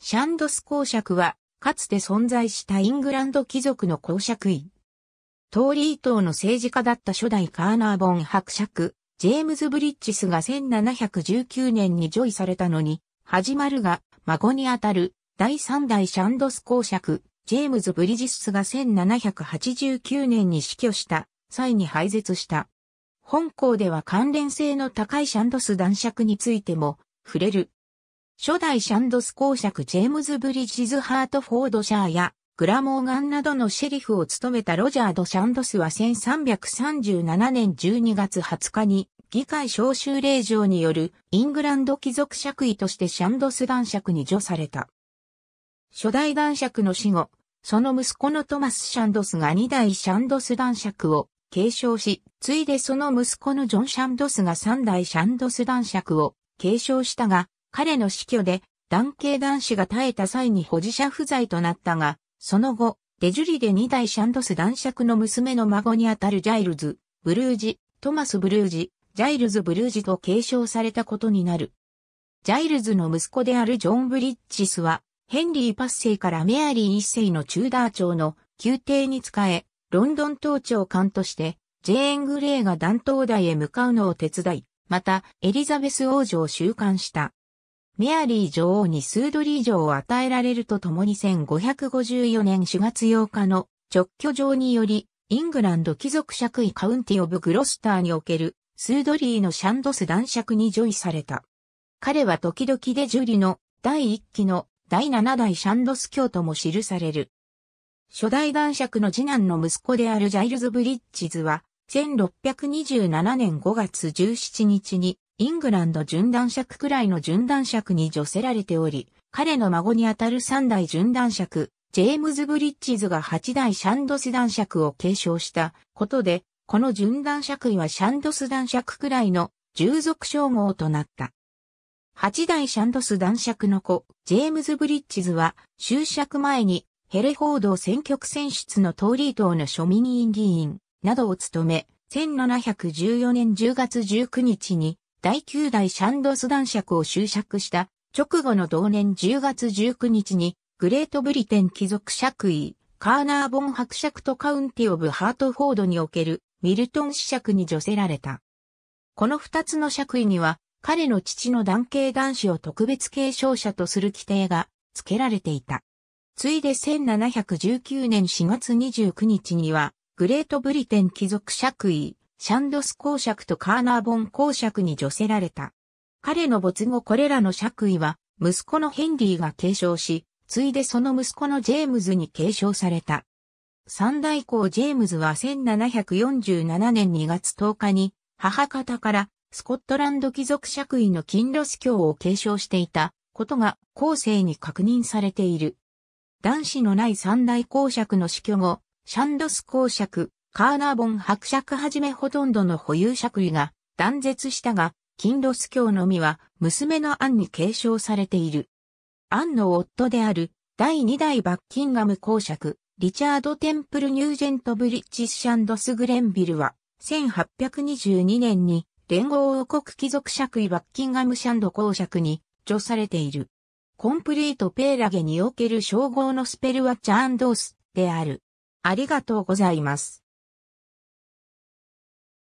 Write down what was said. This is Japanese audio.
シャンドス公爵は、かつて存在したイングランド貴族の公爵位。トーリー党の政治家だった初代カーナーボン伯爵、ジェームズ・ブリッジスが1719年にジョイされたのに、始まるが、孫にあたる、第三代シャンドス公爵、ジェームズ・ブリジスが1789年に死去した際に廃絶した。本校では関連性の高いシャンドス男爵についても触れる。初代シャンドス公爵ジェームズ・ブリッジズ・ハートフォードシャーやグラモーガンなどのシェリフを務めたロジャー・ド・シャンドスは1337年12月20日に議会召集令状によるイングランド貴族爵位としてシャンドス男爵に除された。初代男爵の死後、その息子のトマス・シャンドスが2代シャンドス男爵を継承し、ついでその息子のジョン・シャンドスが3代シャンドス男爵を継承したが、彼の死去で男系男子が耐えた際に保持者不在となったが、その後、デジュリで2代シャンドス男爵の娘の孫にあたるジャイルズ、ブルージ、トマス・ブルージ、ジャイルズ・ブルージと継承されたことになる。ジャイルズの息子であるジョン・ブリッジスは、ヘンリー・パッセイからメアリー一世のチューダー朝の宮廷に仕え、ロンドン統治を官として、ジェーン・グレーが断頭台へ向かうのを手伝い、また、エリザベス王女を収監した。メアリー女王にスードリー城を与えられるとともに1554年4月8日の直居城により、イングランド貴族爵位カウンティオブグロスターにおけるスードリーのシャンドス男爵にョ位された。彼は時々でジュリの第1期の第7代シャンドス教とも記される。初代男爵の次男の息子であるジャイルズ・ブリッジズは、1627年5月17日にイングランド準男爵くらいの準男爵に除せられており、彼の孫にあたる三代準男爵、ジェームズ・ブリッジズが八代シャンドス男爵を継承したことで、この準男爵位はシャンドス男爵くらいの従属称号となった。八代シャンドス男爵の子、ジェームズ・ブリッジズは、就職前にヘレフォード選挙区選出のトーリー党の庶民委員議員などを務め、1714年10月19日に第9代シャンドス男爵を執爵した直後の同年10月19日にグレートブリテン貴族爵位カーナーボン伯爵とカウンティオブハートフォードにおけるミルトン子爵に除せられた。この二つの爵位には彼の父の男系男子を特別継承者とする規定が付けられていた。ついで1719年4月29日にはグレートブリテン貴族爵位シャンドス公爵とカーナーボン公爵に除せられた。彼の没後これらの爵位は、息子のヘンリーが継承し、ついでその息子のジェームズに継承された。三代公ジェームズは1747年2月10日に、母方からスコットランド貴族爵位の金ロス教を継承していたことが後世に確認されている。男子のない三大公爵の死去後、シャンドス公爵、カーナーボン伯爵はじめほとんどの保有爵位が断絶したが、金ロス教のみは娘のアンに継承されている。アンの夫である第2代バッキンガム公爵、リチャード・テンプル・ニュージェント・ブリッジシャンドス・グレンビルは、1822年に連合王国貴族爵位バッキンガムシャンド公爵に除されている。コンプリート・ペーラゲにおける称号のスペルはチャーンドースである。ありがとうございます。